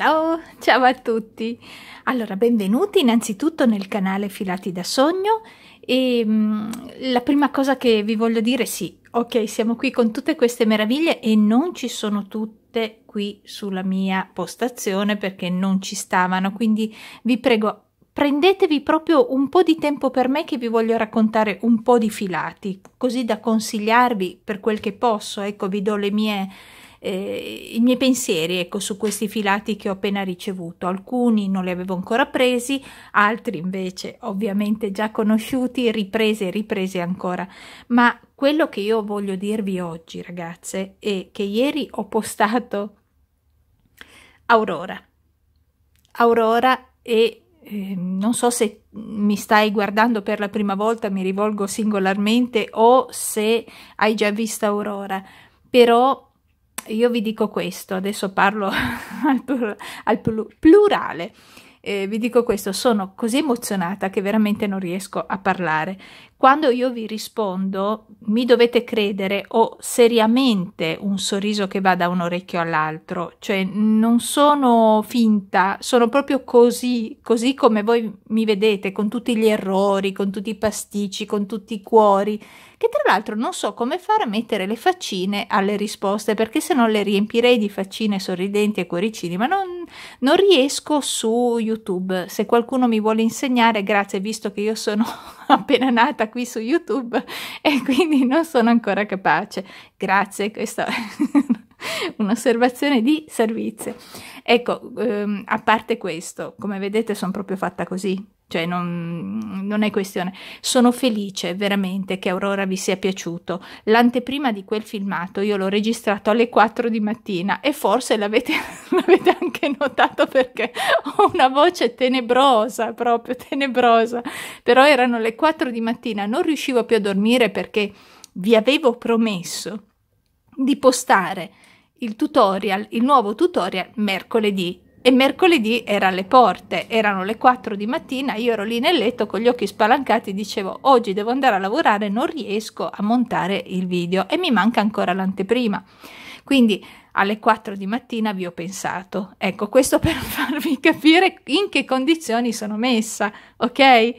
Ciao, ciao a tutti! Allora, benvenuti innanzitutto nel canale Filati da Sogno e ehm, mh, la prima cosa che vi voglio dire, sì, ok, siamo qui con tutte queste meraviglie e non ci sono tutte qui sulla mia postazione perché non ci stavano, quindi vi prego prendetevi proprio un po' di tempo per me che vi voglio raccontare un po' di filati, così da consigliarvi per quel che posso, ecco, vi do le mie eh, i miei pensieri ecco, su questi filati che ho appena ricevuto. Alcuni non li avevo ancora presi, altri invece ovviamente già conosciuti, riprese e riprese ancora. Ma quello che io voglio dirvi oggi, ragazze, è che ieri ho postato Aurora. Aurora e ehm, non so se mi stai guardando per la prima volta, mi rivolgo singolarmente o se hai già visto Aurora, però io vi dico questo, adesso parlo al, plur al plur plurale, eh, vi dico questo, sono così emozionata che veramente non riesco a parlare. Quando io vi rispondo, mi dovete credere, ho seriamente un sorriso che va da un orecchio all'altro, cioè non sono finta, sono proprio così, così come voi mi vedete, con tutti gli errori, con tutti i pasticci, con tutti i cuori, che tra l'altro non so come fare a mettere le faccine alle risposte, perché se no le riempirei di faccine sorridenti e cuoricini, ma non, non riesco su YouTube. Se qualcuno mi vuole insegnare, grazie, visto che io sono appena nata qui su YouTube e quindi non sono ancora capace. Grazie, questa è un'osservazione di servizio. Ecco, ehm, a parte questo, come vedete sono proprio fatta così, cioè non, non, è questione. Sono felice veramente che Aurora vi sia piaciuto. L'anteprima di quel filmato io l'ho registrato alle 4 di mattina e forse l'avete, l'avete anche notato perché ho una voce tenebrosa, proprio tenebrosa. Però erano le 4 di mattina, non riuscivo più a dormire perché vi avevo promesso di postare il tutorial, il nuovo tutorial mercoledì e mercoledì era alle porte, erano le 4 di mattina, io ero lì nel letto con gli occhi spalancati, e dicevo oggi devo andare a lavorare, non riesco a montare il video e mi manca ancora l'anteprima. Quindi alle 4 di mattina vi ho pensato. Ecco, questo per farvi capire in che condizioni sono messa, ok?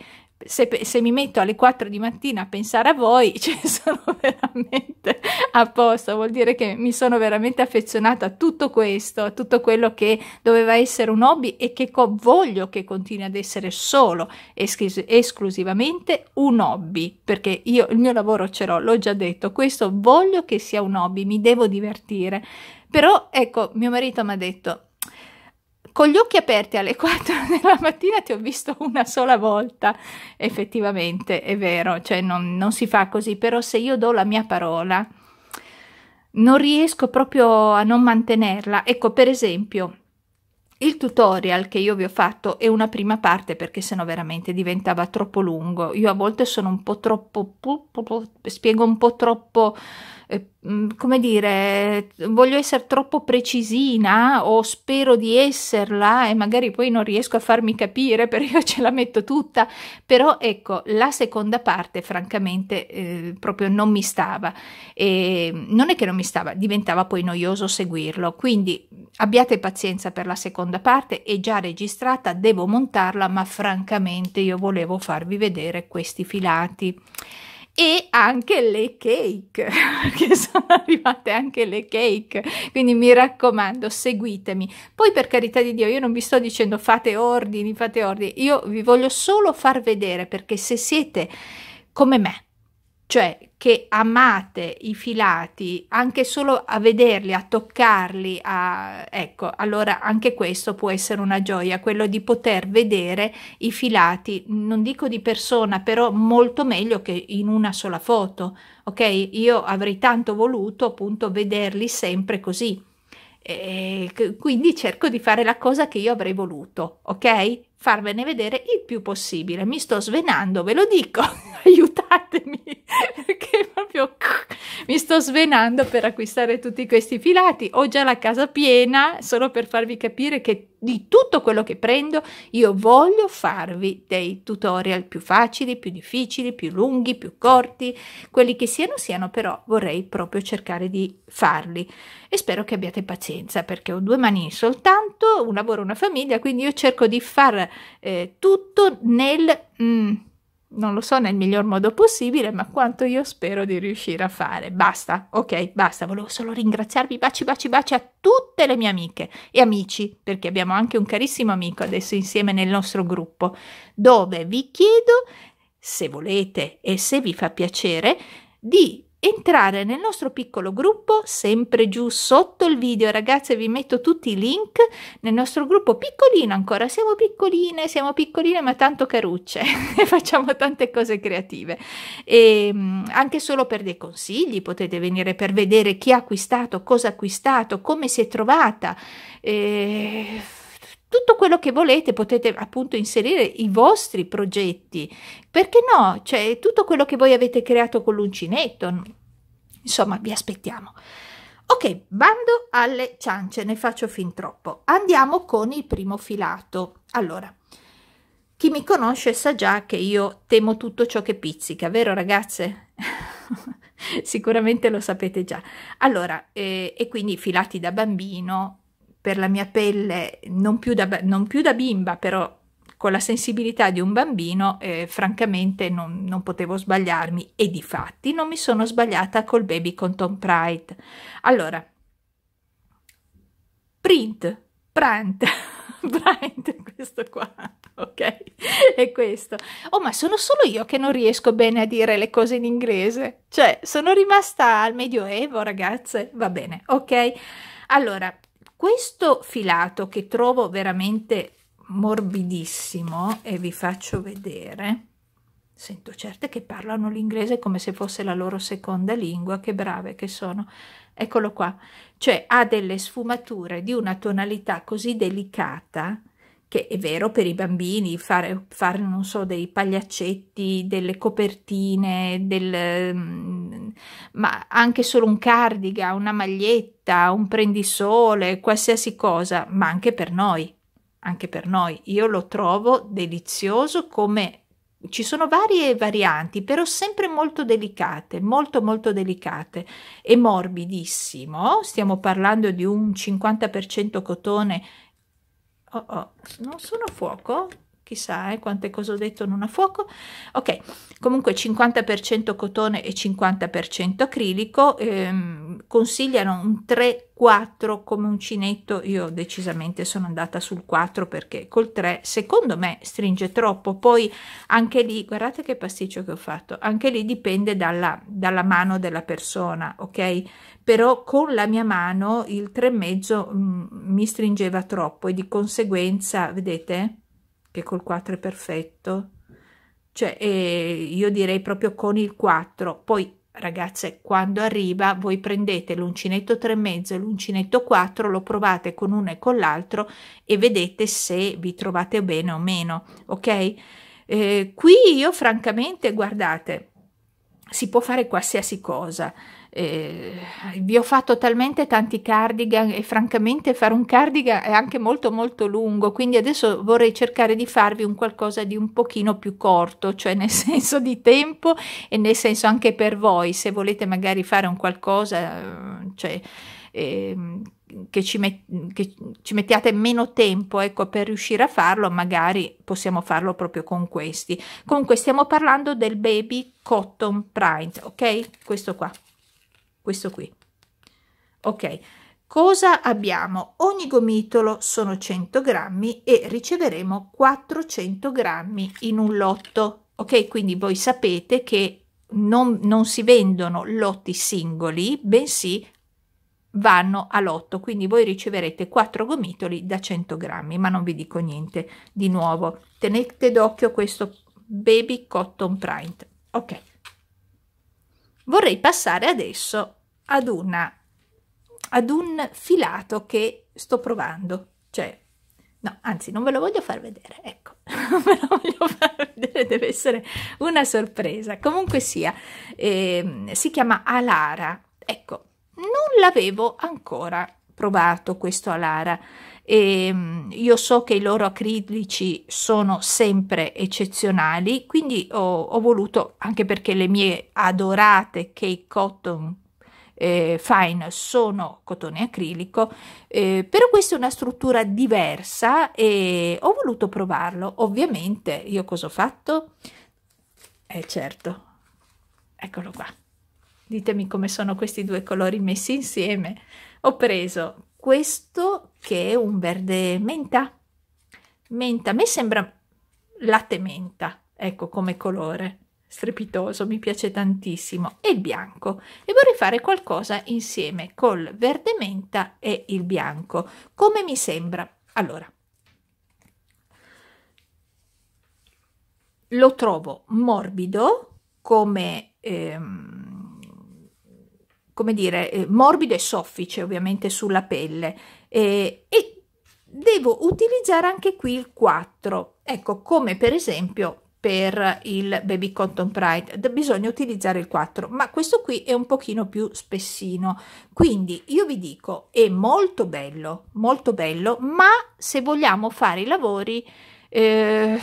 se, se, mi metto alle 4 di mattina a pensare a voi, cioè sono veramente a posto, vuol dire che mi sono veramente affezionata a tutto questo, a tutto quello che doveva essere un hobby e che voglio che continui ad essere solo es- esclusivamente un hobby, perché io il mio lavoro ce l'ho, l'ho già detto, questo voglio che sia un hobby, mi devo divertire. Però ecco, mio marito mi ha detto con gli occhi aperti alle 4 della mattina ti ho visto una sola volta, effettivamente è vero, cioè non, non si fa così, però se io do la mia parola non riesco proprio a non mantenerla. Ecco, per esempio, il tutorial che io vi ho fatto è una prima parte perché sennò veramente diventava troppo lungo. Io a volte sono un po' troppo, spiego un po' troppo Mm, come dire, voglio essere troppo precisina o spero di esserla e magari poi non riesco a farmi capire perché io ce la metto tutta, però ecco, la seconda parte francamente eh, proprio non mi stava e non è che non mi stava, diventava poi noioso seguirlo, quindi abbiate pazienza per la seconda parte, è già registrata, devo montarla, ma francamente io volevo farvi vedere questi filati e anche le cake, perché sono arrivate anche le cake, quindi mi raccomando, seguitemi. Poi per carità di Dio, io non vi sto dicendo fate ordini, fate ordini, io vi voglio solo far vedere perché se siete come me, cioè che amate i filati anche solo a vederli, a toccarli, a... ecco, allora anche questo può essere una gioia, quello di poter vedere i filati, non dico di persona, però molto meglio che in una sola foto, ok? Io avrei tanto voluto appunto vederli sempre così. E quindi cerco di fare la cosa che io avrei voluto, ok? Farvene vedere il più possibile. Mi sto svenando, ve lo dico. Aiuto scusatemi perché proprio mi sto svenando per acquistare tutti questi filati. Ho già la casa piena solo per farvi capire che di tutto quello che prendo io voglio farvi dei tutorial più facili, più difficili, più lunghi, più corti, quelli che siano siano però vorrei proprio cercare di farli e spero che abbiate pazienza perché ho due mani soltanto, un lavoro, una famiglia, quindi io cerco di far eh, tutto nel... Mm, non lo so nel miglior modo possibile, ma quanto io spero di riuscire a fare. Basta, ok, basta, volevo solo ringraziarvi, baci, baci, baci a tutte le mie amiche e amici, perché abbiamo anche un carissimo amico adesso insieme nel nostro gruppo, dove vi chiedo, se volete e se vi fa piacere, di entrare nel nostro piccolo gruppo, sempre giù sotto il video, ragazze, vi metto tutti i link nel nostro gruppo piccolino ancora, siamo piccoline, siamo piccoline ma tanto carucce, facciamo tante cose creative e ehm, anche solo per dei consigli potete venire per vedere chi ha acquistato, cosa ha acquistato, come si è trovata. E ehm, tutto quello che volete, potete appunto inserire i vostri progetti, perché no? Cioè tutto quello che voi avete creato con l'uncinetto, insomma vi aspettiamo. Ok, bando alle ciance, ne faccio fin troppo. Andiamo con il primo filato. Allora, chi mi conosce sa già che io temo tutto ciò che pizzica, vero ragazze? Sicuramente lo sapete già. Allora, eh, e quindi filati da bambino, per la mia pelle non più da, non più da bimba, però con la sensibilità di un bambino, eh, francamente non, non, potevo sbagliarmi e di fatti non mi sono sbagliata col baby con Tom Pride. Allora, print, print, print, questo qua, ok? È questo. Oh, ma sono solo io che non riesco bene a dire le cose in inglese? Cioè, sono rimasta al medioevo, ragazze? Va bene, ok? Allora, questo filato che trovo veramente morbidissimo e vi faccio vedere, sento certe che parlano l'inglese come se fosse la loro seconda lingua, che brave che sono. Eccolo qua, cioè ha delle sfumature di una tonalità così delicata che è vero per i bambini, fare, fare non so, dei pagliaccetti, delle copertine, del, mm, ma anche solo un cardigan, una maglietta, un prendisole, qualsiasi cosa, ma anche per noi, anche per noi. Io lo trovo delizioso come ci sono varie varianti, però sempre molto delicate, molto molto delicate e morbidissimo. Stiamo parlando di un 50% cotone oh, oh. non sono fuoco chissà eh, quante cose ho detto non a fuoco ok comunque 50% cotone e 50% acrilico ehm, consigliano un 3 4 come uncinetto io decisamente sono andata sul 4 perché col 3 secondo me stringe troppo poi anche lì guardate che pasticcio che ho fatto anche lì dipende dalla, dalla mano della persona ok però con la mia mano il 3 mezzo mm, mi stringeva troppo e di conseguenza vedete che col 4 è perfetto cioè eh, io direi proprio con il 4 poi ragazze quando arriva voi prendete l'uncinetto 3 e mezzo e l'uncinetto 4 lo provate con uno e con l'altro e vedete se vi trovate bene o meno ok eh, qui io francamente guardate si può fare qualsiasi cosa eh, vi ho fatto talmente tanti cardigan e francamente fare un cardigan è anche molto molto lungo, quindi adesso vorrei cercare di farvi un qualcosa di un pochino più corto, cioè nel senso di tempo e nel senso anche per voi, se volete magari fare un qualcosa, eh, cioè, eh, che ci, met- che ci mettiate meno tempo ecco, per riuscire a farlo, magari possiamo farlo proprio con questi. Comunque stiamo parlando del baby cotton print, ok? Questo qua questo qui ok cosa abbiamo ogni gomitolo sono 100 grammi e riceveremo 400 grammi in un lotto ok quindi voi sapete che non, non si vendono lotti singoli bensì vanno a lotto quindi voi riceverete 4 gomitoli da 100 grammi ma non vi dico niente di nuovo tenete d'occhio questo baby cotton print ok vorrei passare adesso ad, una, ad un filato che sto provando, cioè no, anzi non ve lo voglio far vedere, ecco, ve lo voglio far vedere, deve essere una sorpresa. Comunque sia, eh, si chiama Alara, ecco, non l'avevo ancora provato questo Alara. E, ehm, io so che i loro acrilici sono sempre eccezionali, quindi ho, ho voluto, anche perché le mie adorate cake cotton eh, Fine sono cotone acrilico, eh, però questa è una struttura diversa e ho voluto provarlo. Ovviamente io cosa ho fatto? Eh certo, eccolo qua. Ditemi come sono questi due colori messi insieme. Ho preso questo che è un verde menta. Menta, a me sembra latte menta, ecco come colore strepitoso, mi piace tantissimo, e il bianco. E vorrei fare qualcosa insieme col verde menta e il bianco. Come mi sembra? Allora, lo trovo morbido come... Ehm, come dire, eh, morbido e soffice ovviamente sulla pelle eh, e devo utilizzare anche qui il 4, ecco come per esempio per il baby cotton pride bisogna utilizzare il 4 ma questo qui è un pochino più spessino quindi io vi dico è molto bello molto bello ma se vogliamo fare i lavori eh,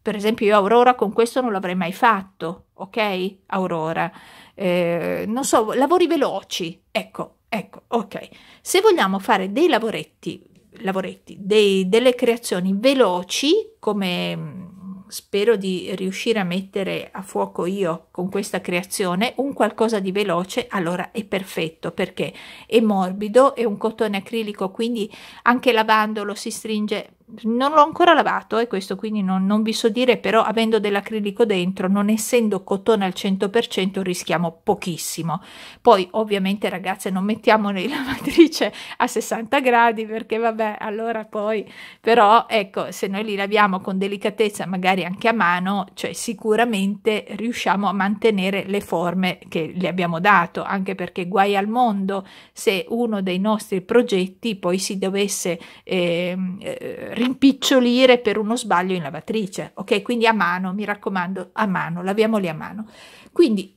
per esempio io Aurora con questo non l'avrei mai fatto ok Aurora eh, non so lavori veloci ecco ecco ok se vogliamo fare dei lavoretti lavoretti dei, delle creazioni veloci come spero di riuscire a mettere a fuoco io con questa creazione un qualcosa di veloce, allora è perfetto perché è morbido, è un cotone acrilico, quindi anche lavandolo si stringe non l'ho ancora lavato e questo quindi non, non, vi so dire però avendo dell'acrilico dentro non essendo cotone al 100% rischiamo pochissimo poi ovviamente ragazze non mettiamo in lavatrice a 60 gradi perché vabbè allora poi però ecco se noi li laviamo con delicatezza magari anche a mano cioè sicuramente riusciamo a mantenere le forme che le abbiamo dato anche perché guai al mondo se uno dei nostri progetti poi si dovesse ehm, eh, rimpicciolire per uno sbaglio in lavatrice, ok? Quindi a mano, mi raccomando, a mano, laviamoli a mano. Quindi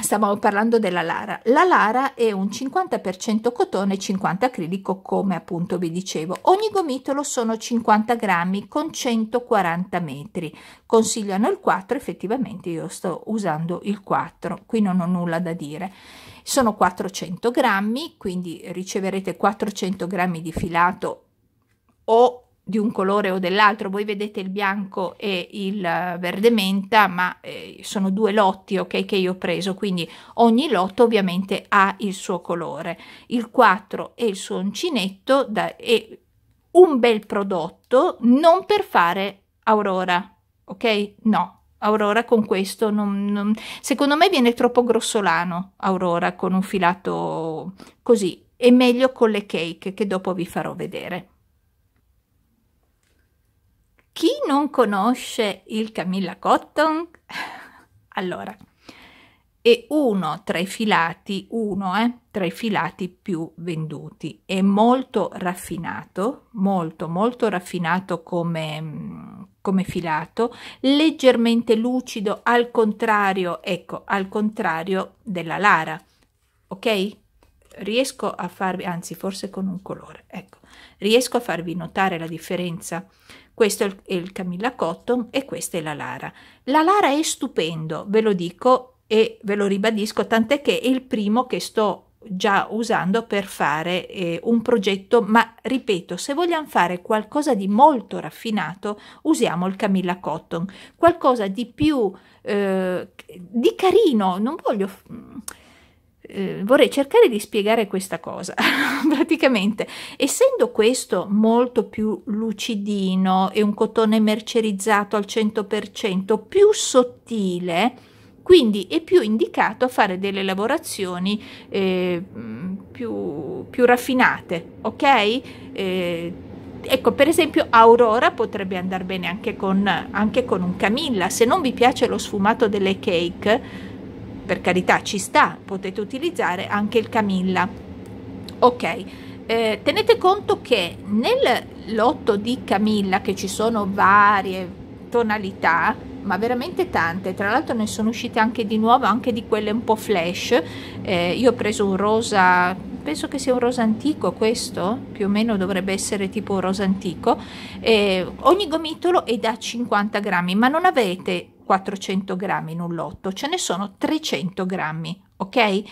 stavamo parlando della Lara. La Lara è un 50% cotone e 50 acrilico, come appunto vi dicevo. Ogni gomitolo sono 50 grammi con 140 metri. Consigliano il 4, effettivamente io sto usando il 4, qui non ho nulla da dire. Sono 400 grammi, quindi riceverete 400 grammi di filato o di un colore o dell'altro, voi vedete il bianco e il eh, verde menta, ma eh, sono due lotti okay, che io ho preso, quindi ogni lotto ovviamente ha il suo colore. Il 4 è il suo uncinetto da, è un bel prodotto, non per fare Aurora, ok? No. Aurora con questo, non, non, secondo me viene troppo grossolano Aurora con un filato così, è meglio con le cake che dopo vi farò vedere. Chi non conosce il Camilla Cotton? allora, è uno tra i filati, uno eh, tra i filati più venduti. È molto raffinato, molto molto raffinato come, mm, come filato, leggermente lucido al contrario, ecco, al contrario della Lara. Ok? Riesco a farvi, anzi forse con un colore, ecco, riesco a farvi notare la differenza. Questo è il, Camilla Cotton e questa è la Lara. La Lara è stupendo, ve lo dico e ve lo ribadisco, tant'è che è il primo che sto già usando per fare eh, un progetto, ma ripeto, se vogliamo fare qualcosa di molto raffinato, usiamo il Camilla Cotton, qualcosa di più eh, di carino, non voglio eh, vorrei cercare di spiegare questa cosa. Praticamente, essendo questo molto più lucidino e un cotone mercerizzato al 100%, più sottile, quindi è più indicato a fare delle lavorazioni eh, più, più, raffinate, ok? Eh, ecco per esempio Aurora potrebbe andare bene anche con, anche con un Camilla se non vi piace lo sfumato delle cake per carità ci sta, potete utilizzare anche il camilla. Ok, eh, tenete conto che nel lotto di camilla che ci sono varie tonalità, ma veramente tante, tra l'altro ne sono uscite anche di nuovo, anche di quelle un po' flash, eh, io ho preso un rosa penso che sia un rosa antico questo, più o meno dovrebbe essere tipo un rosa antico, eh, ogni gomitolo è da 50 grammi, ma non avete 400 grammi in un lotto, ce ne sono 300 grammi, ok?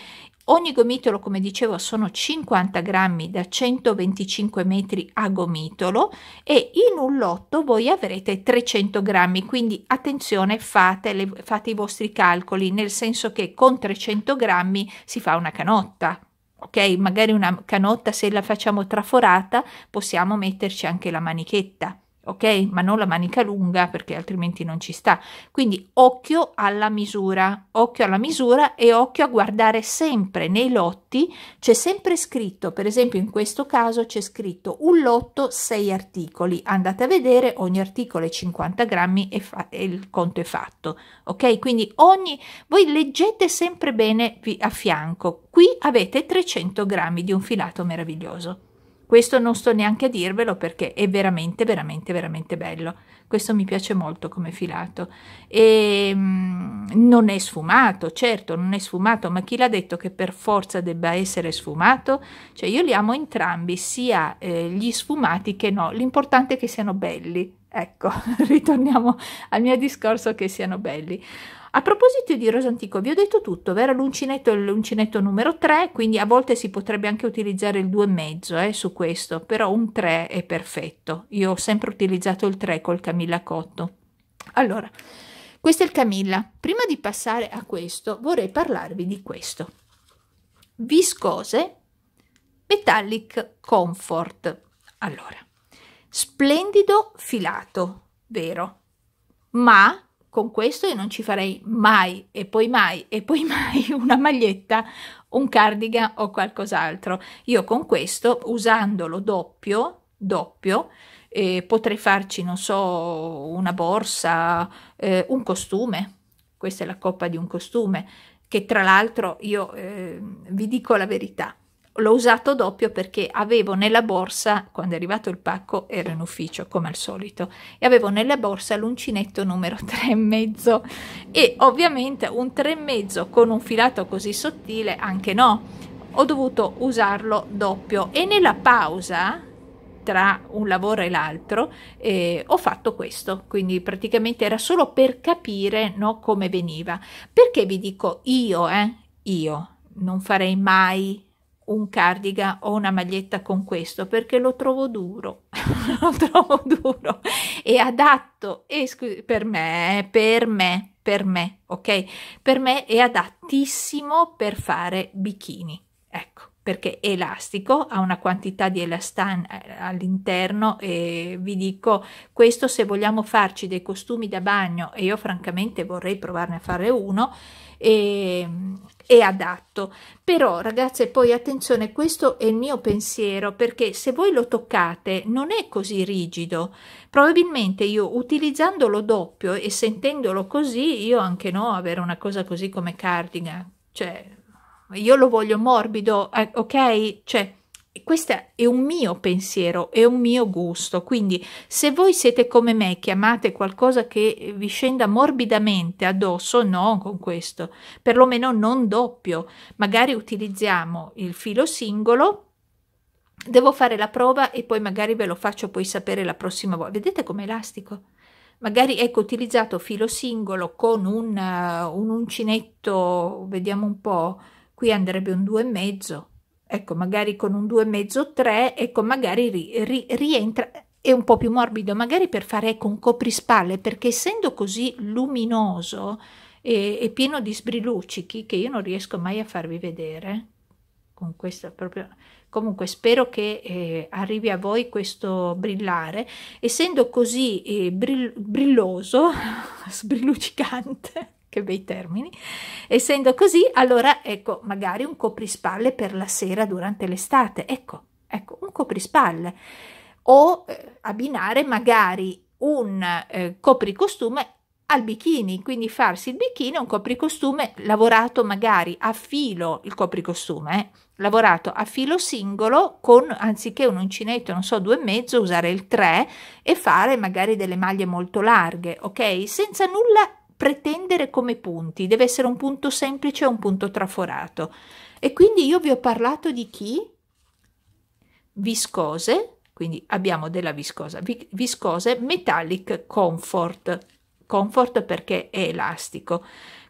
Ogni gomitolo, come dicevo, sono 50 grammi da 125 metri a gomitolo e in un lotto voi avrete 300 grammi, quindi attenzione, fate, le, fate i vostri calcoli, nel senso che con 300 grammi si fa una canotta. Ok, magari una canotta se la facciamo traforata possiamo metterci anche la manichetta ok? Ma non la manica lunga perché altrimenti non ci sta. Quindi occhio alla misura, occhio alla misura e occhio a guardare sempre nei lotti, c'è sempre scritto, per esempio in questo caso c'è scritto un lotto sei articoli, andate a vedere ogni articolo è 50 grammi e, e il conto è fatto, ok? Quindi ogni, voi leggete sempre bene a fianco, qui avete 300 grammi di un filato meraviglioso. Questo non sto neanche a dirvelo perché è veramente, veramente, veramente bello. Questo mi piace molto come filato. E ehm, non è sfumato, certo, non è sfumato, ma chi l'ha detto che per forza debba essere sfumato? Cioè io li amo entrambi, sia eh, gli sfumati che no. L'importante è che siano belli. Ecco, ritorniamo al mio discorso che siano belli. A proposito di rosa antico, vi ho detto tutto, vero? L'uncinetto è l'uncinetto numero 3, quindi a volte si potrebbe anche utilizzare il 2,5 eh, su questo, però un 3 è perfetto. Io ho sempre utilizzato il 3 col Camilla Cotto. Allora, questo è il Camilla. Prima di passare a questo, vorrei parlarvi di questo. Viscose Metallic Comfort. Allora, splendido filato, vero? Ma con questo io non ci farei mai e poi mai e poi mai una maglietta, un cardigan o qualcos'altro. Io con questo, usandolo doppio, doppio, eh, potrei farci, non so, una borsa, eh, un costume. Questa è la coppa di un costume, che tra l'altro io eh, vi dico la verità, l'ho usato doppio perché avevo nella borsa, quando è arrivato il pacco ero in ufficio come al solito, e avevo nella borsa l'uncinetto numero 3,5 e mezzo. E ovviamente un e mezzo con un filato così sottile anche no, ho dovuto usarlo doppio e nella pausa tra un lavoro e l'altro eh, ho fatto questo quindi praticamente era solo per capire no, come veniva perché vi dico io eh, io non farei mai un cardigan o una maglietta con questo perché lo trovo duro, lo trovo duro e adatto e per me, eh, per me, per me, ok? Per me è adattissimo per fare bikini, ecco perché è elastico, ha una quantità di elastan eh, all'interno e vi dico questo se vogliamo farci dei costumi da bagno e io francamente vorrei provarne a fare uno, e, e adatto. Però ragazze, poi attenzione, questo è il mio pensiero perché se voi lo toccate non è così rigido. Probabilmente io utilizzandolo doppio e sentendolo così, io anche no, avere una cosa così come cardigan, cioè io lo voglio morbido, eh, ok? Cioè questo è un mio pensiero, è un mio gusto, quindi se voi siete come me che amate qualcosa che vi scenda morbidamente addosso, no con questo, perlomeno non doppio, magari utilizziamo il filo singolo, devo fare la prova e poi magari ve lo faccio poi sapere la prossima volta, vedete com'è elastico? Magari ecco utilizzato filo singolo con un, uh, un uncinetto, vediamo un po', qui andrebbe un due e mezzo, ecco magari con un 2,5 3, ecco magari ri, ri, rientra è un po' più morbido, magari per fare ecco, un coprispalle, perché essendo così luminoso e, e, pieno di sbrilucichi che io non riesco mai a farvi vedere, con questa proprio... Comunque spero che eh, arrivi a voi questo brillare, essendo così eh, brill- brilloso, sbrilucicante che bei termini. Essendo così, allora ecco, magari un coprispalle per la sera durante l'estate, ecco, ecco, un coprispalle o eh, abbinare magari un eh, copricostume al bikini, quindi farsi il bikini un copricostume lavorato magari a filo, il copricostume, eh, lavorato a filo singolo con anziché un uncinetto, non so, due e mezzo, usare il 3 e fare magari delle maglie molto larghe, ok? Senza nulla pretendere come punti, deve essere un punto semplice o un punto traforato. E quindi io vi ho parlato di chi? Viscose, quindi abbiamo della viscosa, viscose metallic comfort, comfort perché è elastico.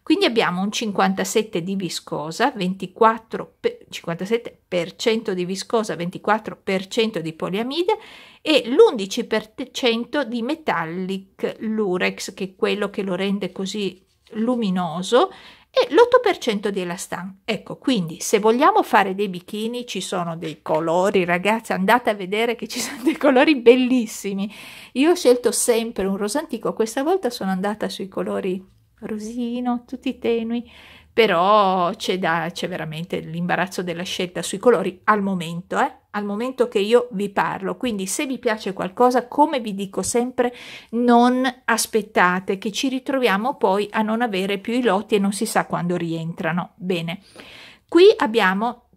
Quindi abbiamo un 57 di viscosa, 24 per, 57% di viscosa, 24% di poliamide e l'11% di metallic lurex, che è quello che lo rende così luminoso, e l'8% di elastan. Ecco, quindi se vogliamo fare dei bikini ci sono dei colori, ragazzi, andate a vedere che ci sono dei colori bellissimi. Io ho scelto sempre un rosa antico, questa volta sono andata sui colori rosino, tutti tenui, però c'è, da, c'è veramente l'imbarazzo della scelta sui colori al momento, eh? al momento che io vi parlo. Quindi se vi piace qualcosa, come vi dico sempre, non aspettate che ci ritroviamo poi a non avere più i lotti e non si sa quando rientrano. Bene, qui abbiamo,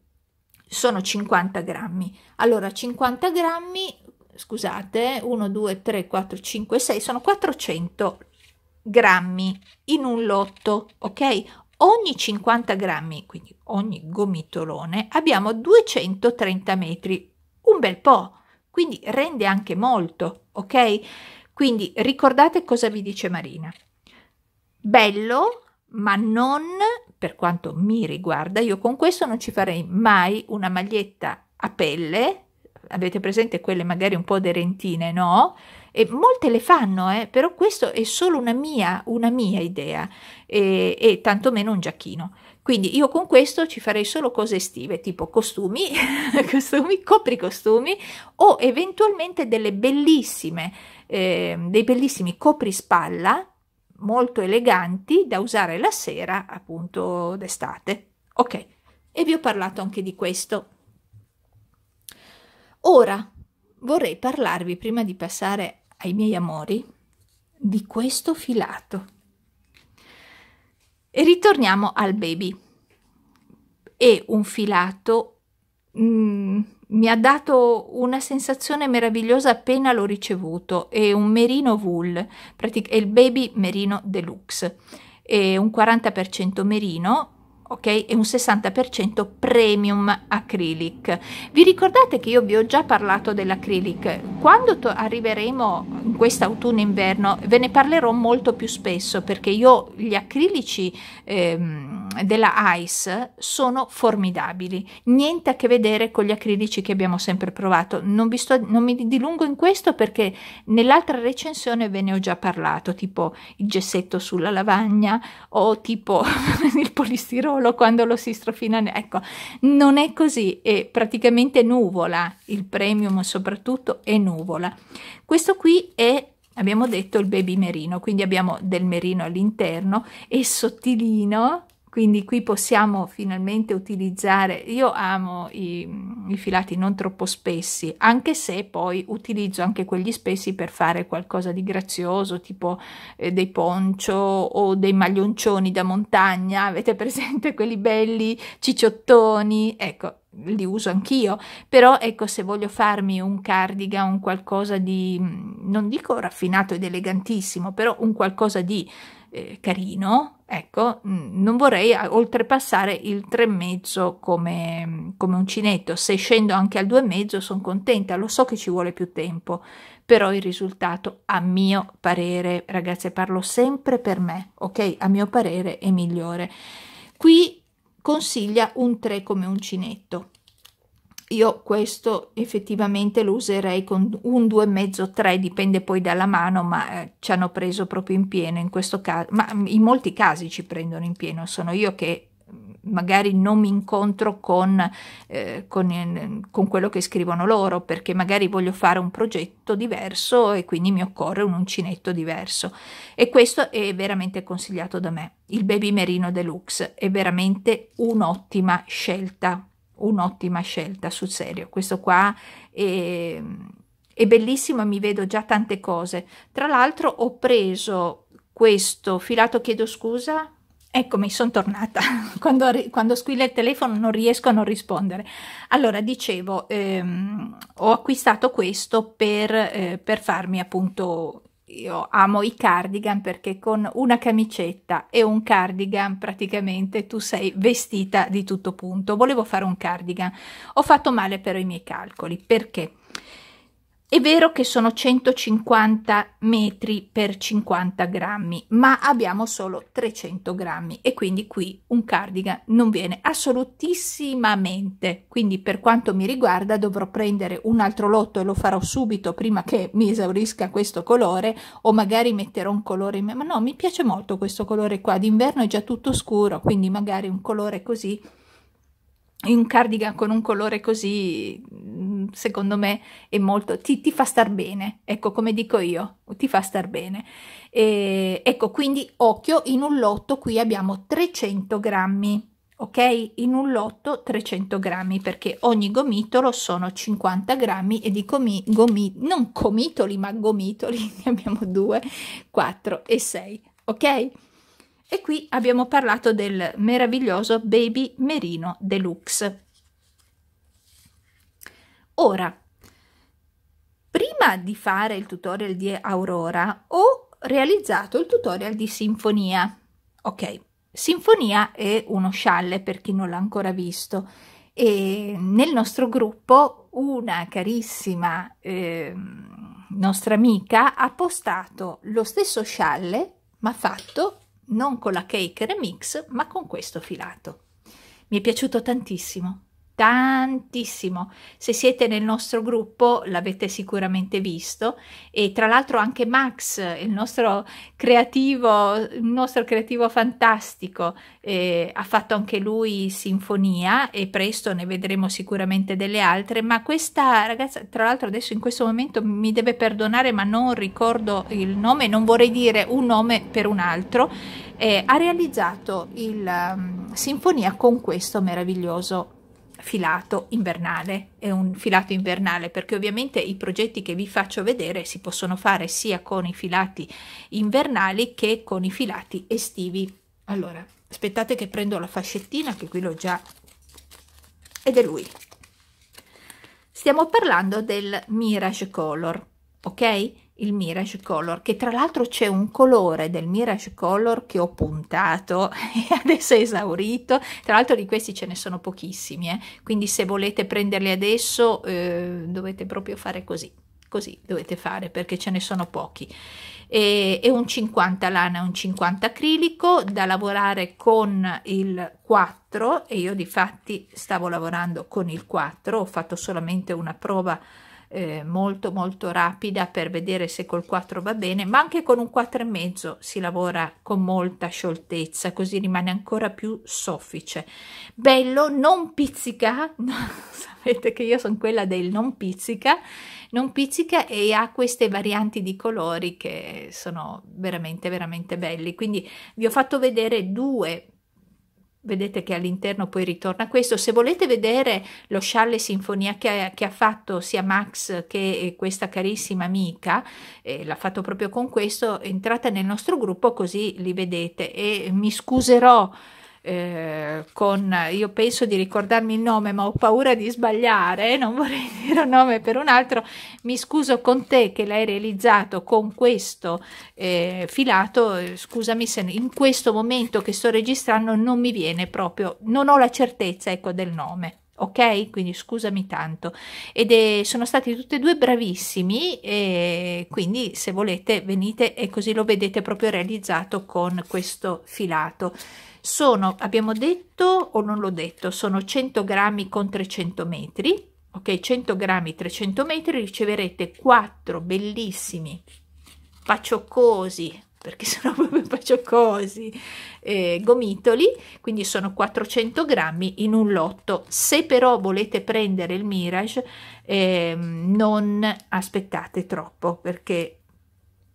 sono 50 grammi. Allora, 50 grammi, scusate, 1, 2, 3, 4, 5, 6, sono 400 grammi in un lotto, ok? Ogni 50 grammi, quindi ogni gomitolone, abbiamo 230 metri, un bel po', quindi rende anche molto, ok? Quindi ricordate cosa vi dice Marina. Bello, ma non per quanto mi riguarda, io con questo non ci farei mai una maglietta a pelle, avete presente quelle magari un po' derentine, no? E molte le fanno, eh, però questo è solo una mia, una mia idea e, e tantomeno un giacchino. Quindi io con questo ci farei solo cose estive, tipo costumi, costumi, copricostumi o eventualmente delle bellissime, eh, dei bellissimi coprispalla molto eleganti da usare la sera, appunto d'estate. Ok, e vi ho parlato anche di questo. Ora vorrei parlarvi, prima di passare ai miei amori di questo filato. E ritorniamo al baby. È un filato, mh, mm, mi ha dato una sensazione meravigliosa appena l'ho ricevuto. È un merino wool, è il baby merino deluxe. È un 40% merino, ok? E un 60% premium acrylic. Vi ricordate che io vi ho già parlato dell'acrylic? Quando arriveremo in questo autunno inverno ve ne parlerò molto più spesso perché io gli acrilici ehm, della Ice sono formidabili. Niente a che vedere con gli acrilici che abbiamo sempre provato. Non, vi sto, non mi dilungo in questo perché nell'altra recensione ve ne ho già parlato, tipo il gessetto sulla lavagna o tipo il polistirolo cavolo quando lo si strofina. Ecco, non è così, è praticamente nuvola, il premium soprattutto è nuvola. Questo qui è abbiamo detto il baby merino quindi abbiamo del merino all'interno è sottilino quindi qui possiamo finalmente utilizzare, io amo i, i filati non troppo spessi, anche se poi utilizzo anche quelli spessi per fare qualcosa di grazioso, tipo eh, dei poncio o dei maglioncioni da montagna, avete presente quelli belli, cicciottoni, ecco, li uso anch'io, però ecco se voglio farmi un cardigan, un qualcosa di, non dico raffinato ed elegantissimo, però un qualcosa di eh, carino, ecco, mm, non vorrei oltrepassare il 3,5 come, mm, come uncinetto, se scendo anche al 2,5 sono contenta, lo so che ci vuole più tempo, però il risultato a mio parere, ragazze parlo sempre per me, ok? A mio parere è migliore. Qui consiglia un 3 come uncinetto, io questo effettivamente lo userei con un 2,5 3 dipende poi dalla mano ma eh, ci hanno preso proprio in pieno in questo caso ma in molti casi ci prendono in pieno sono io che mm, magari non mi incontro con, eh, con, con, quello che scrivono loro perché magari voglio fare un progetto diverso e quindi mi occorre un uncinetto diverso e questo è veramente consigliato da me il baby merino deluxe è veramente un'ottima scelta un'ottima scelta, sul serio. Questo qua è, è bellissimo, mi vedo già tante cose. Tra l'altro ho preso questo filato, chiedo scusa, Eccomi, sono tornata. Quando, quando squilla il telefono non riesco a non rispondere. Allora, dicevo, ehm, ho acquistato questo per, eh, per farmi appunto io amo i cardigan perché con una camicetta e un cardigan praticamente tu sei vestita di tutto punto. Volevo fare un cardigan, ho fatto male però i miei calcoli perché è vero che sono 150 metri per 50 grammi, ma abbiamo solo 300 grammi e quindi qui un cardigan non viene assolutissimamente. Quindi per quanto mi riguarda dovrò prendere un altro lotto e lo farò subito prima che mi esaurisca questo colore o magari metterò un colore in me. Ma no, mi piace molto questo colore qua, d'inverno è già tutto scuro, quindi magari un colore così un cardigan con un colore così, mm, secondo me, è molto, ti, ti, fa star bene, ecco come dico io, ti fa star bene. E, ecco, quindi occhio, in un lotto qui abbiamo 300 grammi, ok? In un lotto 300 grammi, perché ogni gomitolo sono 50 grammi e di comi, gomi, non comitoli, ma gomitoli, ne abbiamo 2, 4 e 6, ok? E qui abbiamo parlato del meraviglioso Baby Merino Deluxe. Ora, prima di fare il tutorial di Aurora ho realizzato il tutorial di Sinfonia. Ok, Sinfonia è uno scialle per chi non l'ha ancora visto e nel nostro gruppo una carissima eh, nostra amica ha postato lo stesso scialle ma fatto non con la cake remix ma con questo filato. Mi è piaciuto tantissimo tantissimo. Se siete nel nostro gruppo l'avete sicuramente visto e tra l'altro anche Max, il nostro creativo, il nostro creativo fantastico, eh, ha fatto anche lui sinfonia e presto ne vedremo sicuramente delle altre, ma questa ragazza, tra l'altro adesso in questo momento mi deve perdonare, ma non ricordo il nome, non vorrei dire un nome per un altro, eh, ha realizzato il um, sinfonia con questo meraviglioso filato invernale, è un filato invernale perché ovviamente i progetti che vi faccio vedere si possono fare sia con i filati invernali che con i filati estivi. Allora, aspettate che prendo la fascettina che qui l'ho già ed è lui. Stiamo parlando del Mirage Color, ok? il Mirage Color, che tra l'altro c'è un colore del Mirage Color che ho puntato e adesso è esaurito, tra l'altro di questi ce ne sono pochissimi, eh? quindi se volete prenderli adesso eh, dovete proprio fare così, così dovete fare perché ce ne sono pochi. E, è un 50 lana, un 50 acrilico da lavorare con il 4 e io di fatti stavo lavorando con il 4, ho fatto solamente una prova eh, molto molto rapida per vedere se col 4 va bene ma anche con un 4 e mezzo si lavora con molta scioltezza così rimane ancora più soffice bello non pizzica sapete che io sono quella del non pizzica non pizzica e ha queste varianti di colori che sono veramente veramente belli quindi vi ho fatto vedere due vedete che all'interno poi ritorna questo. Se volete vedere lo scialle sinfonia che ha, che ha fatto sia Max che eh, questa carissima amica, eh, l'ha fatto proprio con questo, entrate nel nostro gruppo così li vedete e mi scuserò eh, con, io penso di ricordarmi il nome, ma ho paura di sbagliare, non vorrei dire un nome per un altro, mi scuso con te che l'hai realizzato con questo eh, filato, eh, scusami se in questo momento che sto registrando non mi viene proprio, non ho la certezza ecco, del nome ok? Quindi scusami tanto. Ed è, eh, sono stati tutti e due bravissimi e quindi se volete venite e così lo vedete proprio realizzato con questo filato sono abbiamo detto o non l'ho detto sono 100 grammi con 300 metri ok 100 grammi 300 metri riceverete quattro bellissimi pacioccosi perché sono proprio pacioccosi eh, gomitoli quindi sono 400 grammi in un lotto se però volete prendere il mirage eh, non aspettate troppo perché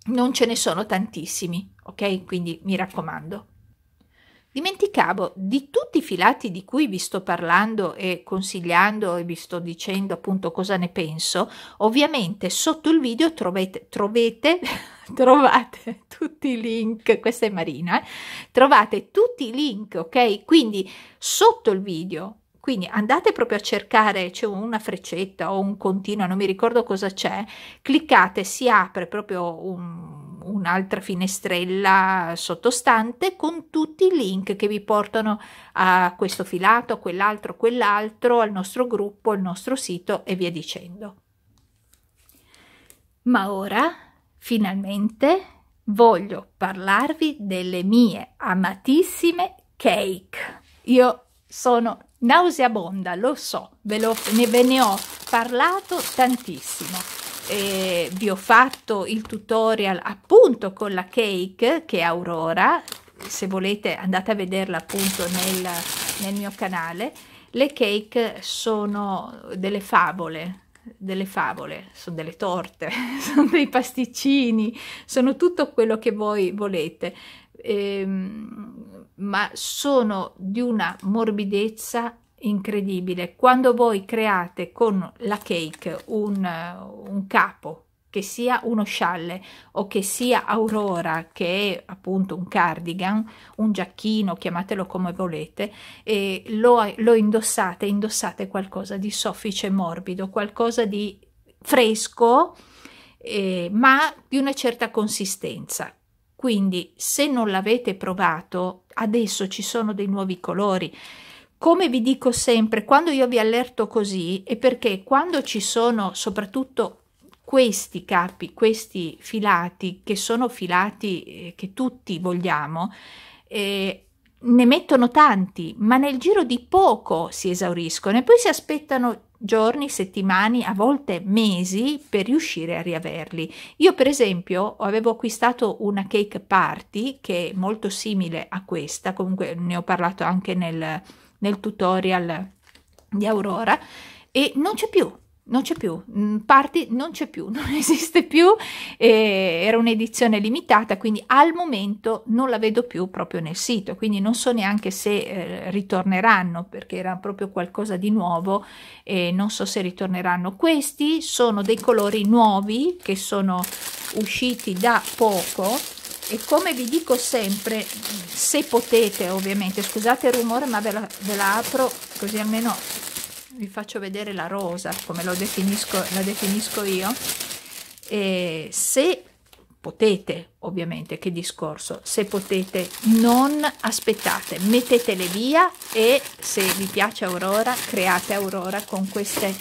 non ce ne sono tantissimi ok quindi mi raccomando Dimenticavo di tutti i filati di cui vi sto parlando e consigliando e vi sto dicendo appunto cosa ne penso. Ovviamente sotto il video trovete, trovete trovate tutti i link, questa è Marina, eh, trovate tutti i link, ok? Quindi sotto il video quindi andate proprio a cercare, c'è una freccetta o un continuo, non mi ricordo cosa c'è, cliccate, si apre proprio un, un'altra finestrella sottostante con tutti i link che vi portano a questo filato, a quell'altro, a quell'altro, al nostro gruppo, al nostro sito e via dicendo. Ma ora, finalmente, voglio parlarvi delle mie amatissime cake. Io sono nauseabonda, lo so, ve, lo, ne, ve ne ho parlato tantissimo eh, vi ho fatto il tutorial appunto con la cake che è Aurora se volete andate a vederla appunto nel, nel mio canale le cake sono delle favole delle favole, sono delle torte, sono dei pasticcini, sono tutto quello che voi volete, ehm, ma sono di una morbidezza incredibile. Quando voi create con la cake un, un capo, che sia uno scialle o che sia Aurora, che è appunto un cardigan, un giacchino, chiamatelo come volete, e lo, lo indossate, indossate qualcosa di soffice e morbido, qualcosa di fresco, eh, ma di una certa consistenza. Quindi se non l'avete provato, adesso ci sono dei nuovi colori, come vi dico sempre, quando io vi allerto così è perché quando ci sono soprattutto questi capi, questi filati, che sono filati eh, che tutti vogliamo, eh, ne mettono tanti, ma nel giro di poco si esauriscono e poi si aspettano giorni, settimane, a volte mesi per riuscire a riaverli. Io per esempio avevo acquistato una cake party che è molto simile a questa, comunque ne ho parlato anche nel, nel tutorial di Aurora e non c'è più non c'è più, mm, parti non c'è più, non esiste più, eh, era un'edizione limitata, quindi al momento non la vedo più proprio nel sito, quindi non so neanche se eh, ritorneranno perché era proprio qualcosa di nuovo e eh, non so se ritorneranno. Questi sono dei colori nuovi che sono usciti da poco, e come vi dico sempre se potete ovviamente scusate il rumore ma ve la, ve la apro così almeno vi faccio vedere la rosa come definisco, la definisco io e se potete ovviamente che discorso se potete non aspettate mettetele via e se vi piace aurora create aurora con queste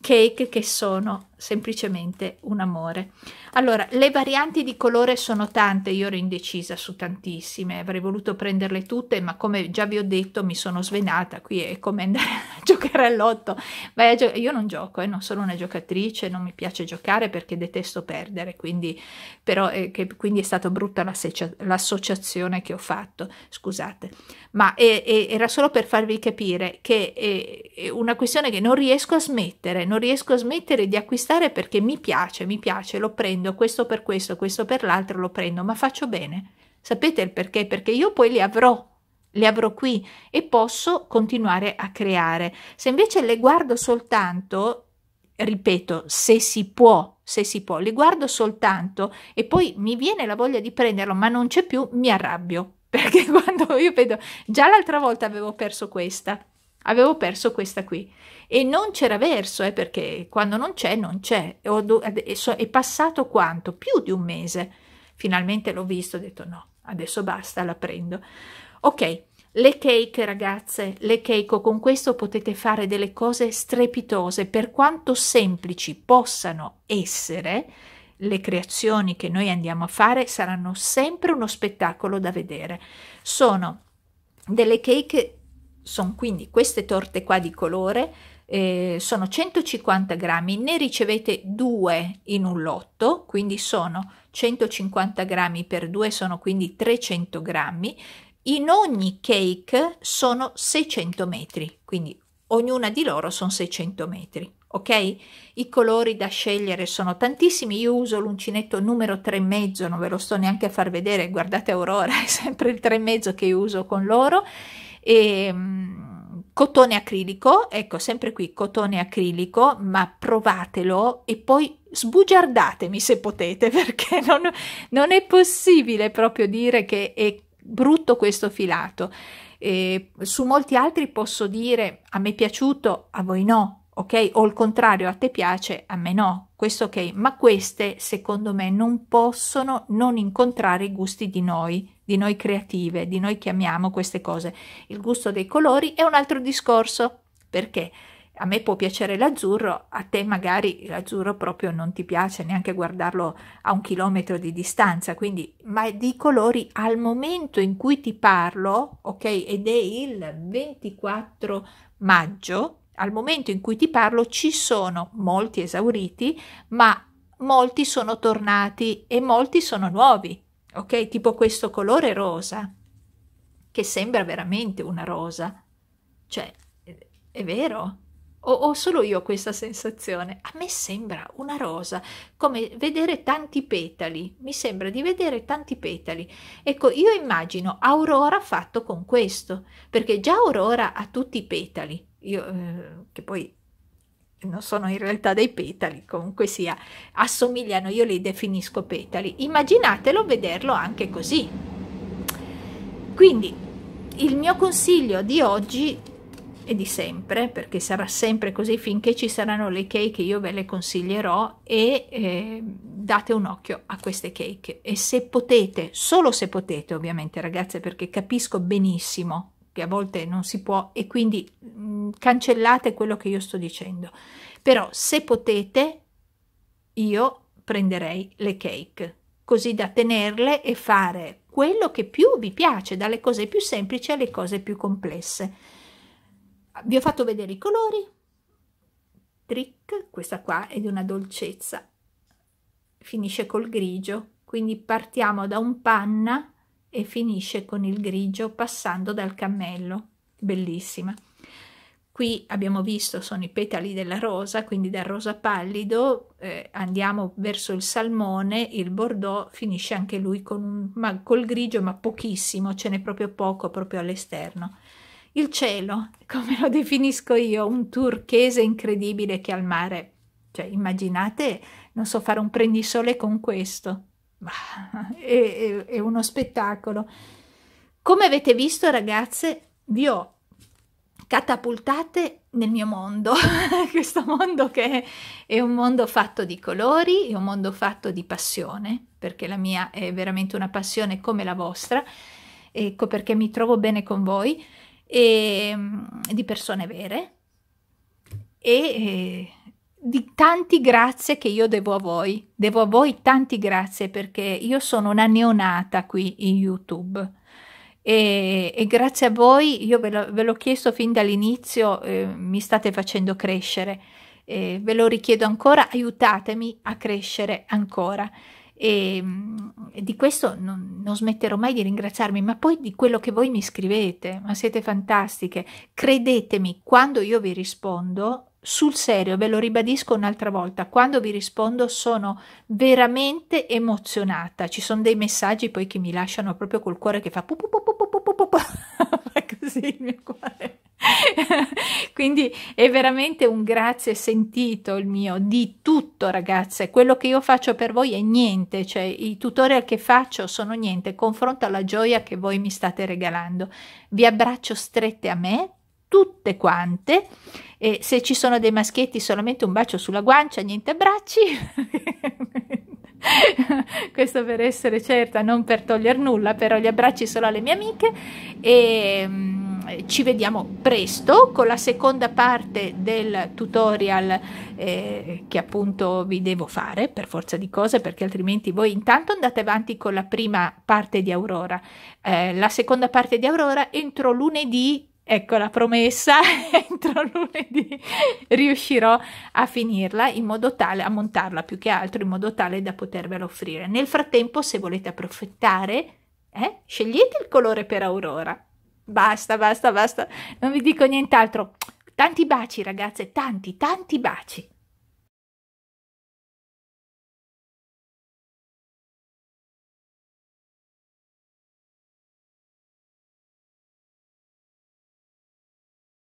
cake che sono semplicemente un amore. Allora, le varianti di colore sono tante, io ero indecisa su tantissime, avrei voluto prenderle tutte, ma come già vi ho detto mi sono svenata, qui è come andare a giocare all'otto. Gio io non gioco, eh, non sono una giocatrice, non mi piace giocare perché detesto perdere, quindi, però, eh, che, quindi è stata brutta l'associazione che ho fatto, scusate. Ma eh, era solo per farvi capire che eh, è una questione che non riesco a smettere, non riesco a smettere di acquistare acquistare perché mi piace, mi piace, lo prendo, questo per questo, questo per l'altro lo prendo, ma faccio bene. Sapete il perché? Perché io poi li avrò, li avrò qui e posso continuare a creare. Se invece le guardo soltanto, ripeto, se si può, se si può, li guardo soltanto e poi mi viene la voglia di prenderlo, ma non c'è più, mi arrabbio. Perché quando io vedo, già l'altra volta avevo perso questa avevo perso questa qui e non c'era verso eh, perché quando non c'è non c'è è passato quanto più di un mese finalmente l'ho visto ho detto no adesso basta la prendo ok le cake ragazze le cake con questo potete fare delle cose strepitose per quanto semplici possano essere le creazioni che noi andiamo a fare saranno sempre uno spettacolo da vedere sono delle cake sono quindi queste torte qua di colore eh, sono 150 grammi ne ricevete due in un lotto quindi sono 150 grammi per due sono quindi 300 grammi in ogni cake sono 600 metri quindi ognuna di loro sono 600 metri ok i colori da scegliere sono tantissimi io uso l'uncinetto numero 3 mezzo non ve lo sto neanche a far vedere guardate aurora è sempre il 3 mezzo che uso con loro e, ehm, cotone acrilico, ecco sempre qui cotone acrilico, ma provatelo e poi sbugiardatemi se potete perché non, non è possibile proprio dire che è brutto questo filato. E ehm, su molti altri posso dire a me è piaciuto, a voi no, ok? O il contrario, a te piace, a me no, questo ok, ma queste secondo me non possono non incontrare i gusti di noi, di noi creative, di noi che amiamo queste cose. Il gusto dei colori è un altro discorso, perché a me può piacere l'azzurro, a te magari l'azzurro proprio non ti piace neanche guardarlo a un chilometro di distanza, quindi ma di colori al momento in cui ti parlo, ok? Ed è il 24 maggio, al momento in cui ti parlo ci sono molti esauriti, ma molti sono tornati e molti sono nuovi ok? Tipo questo colore rosa, che sembra veramente una rosa. Cioè, è vero? O, ho solo io questa sensazione? A me sembra una rosa, come vedere tanti petali. Mi sembra di vedere tanti petali. Ecco, io immagino Aurora fatto con questo, perché già Aurora ha tutti i petali. Io, eh, che poi non sono in realtà dei petali, comunque sia, assomigliano, io li definisco petali. Immaginatelo vederlo anche così. Quindi il mio consiglio di oggi e di sempre, perché sarà sempre così finché ci saranno le cake, io ve le consiglierò e eh, date un occhio a queste cake e se potete, solo se potete ovviamente ragazze, perché capisco benissimo che a volte non si può e quindi mh, mm, cancellate quello che io sto dicendo. Però se potete io prenderei le cake così da tenerle e fare quello che più vi piace, dalle cose più semplici alle cose più complesse. Vi ho fatto vedere i colori. Trick, questa qua è di una dolcezza. Finisce col grigio, quindi partiamo da un panna e finisce con il grigio passando dal cammello bellissima qui abbiamo visto sono i petali della rosa quindi dal rosa pallido eh, andiamo verso il salmone il bordeaux finisce anche lui con un, ma, col grigio ma pochissimo ce n'è proprio poco proprio all'esterno il cielo come lo definisco io un turchese incredibile che al mare cioè immaginate non so fare un prendisole con questo è, è uno spettacolo. Come avete visto ragazze, vi ho catapultate nel mio mondo, questo mondo che è un mondo fatto di colori, è un mondo fatto di passione, perché la mia è veramente una passione come la vostra, ecco perché mi trovo bene con voi, e, ehm, di persone vere e eh, di tanti grazie che io devo a voi. Devo a voi tanti grazie perché io sono una neonata qui in YouTube. E, e grazie a voi, io ve, lo, ve l'ho chiesto fin dall'inizio, eh, mi state facendo crescere. Eh, ve lo richiedo ancora, aiutatemi a crescere ancora. E, e di questo non, non, smetterò mai di ringraziarmi, ma poi di quello che voi mi scrivete, ma siete fantastiche. Credetemi, quando io vi rispondo, sul serio, ve lo ribadisco un'altra volta, quando vi rispondo sono veramente emozionata. Ci sono dei messaggi poi che mi lasciano proprio col cuore che fa pu pu pu pu pu pu pu pu. così il mio cuore. Quindi è veramente un grazie sentito il mio di tutto, ragazze. Quello che io faccio per voi è niente, cioè i tutorial che faccio sono niente confronto alla gioia che voi mi state regalando. Vi abbraccio strette a me tutte quante. E se ci sono dei maschietti, solamente un bacio sulla guancia, niente abbracci. Questo per essere certa, non per togliere nulla, però gli abbracci solo alle mie amiche. E mh, mm, ci vediamo presto con la seconda parte del tutorial eh, che appunto vi devo fare per forza di cose, perché altrimenti voi intanto andate avanti con la prima parte di Aurora. Eh, la seconda parte di Aurora entro lunedì Ecco la promessa, entro lunedì riuscirò a finirla in modo tale, a montarla più che altro in modo tale da potervela offrire. Nel frattempo, se volete approfittare, eh, scegliete il colore per Aurora. Basta, basta, basta, non vi dico nient'altro. Tanti baci ragazze, tanti, tanti baci.